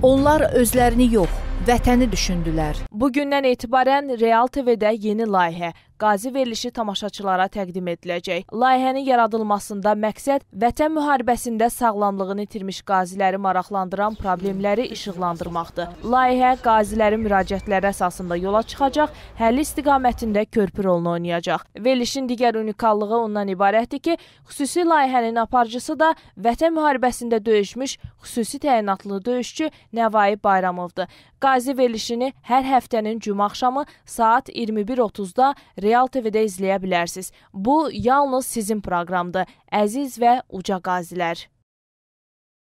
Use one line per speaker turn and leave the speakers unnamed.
Onlar özlərini yox, vətəni düşündülər.
Bu gündən etibarən Real TV-də yeni layihə qazi verilişi tamaşaçılara təqdim ediləcək. Layihənin yaradılmasında məqsəd vətən müharibəsində sağlamlığını itirmiş qaziləri maraqlandıran problemləri işıqlandırmaqdır. Layihə qazilərin müraciətləri əsasında yola çıxacaq, həlli istiqamətində körpü rolunu oynayacaq. Verilişin digər unikallığı ondan ibarətdir ki, xüsusi layihənin aparıcısı da vətən müharibəsində döyüşmüş xüsusi təyinatlı döyüşçü Nəvai Bayramovdur. Qazi verilişini hər həftənin cümə axşamı saat 21:30-da Real TV-də izləyə bilərsiniz. Bu yalnız sizin proqramdır, əziz və uca qazilər.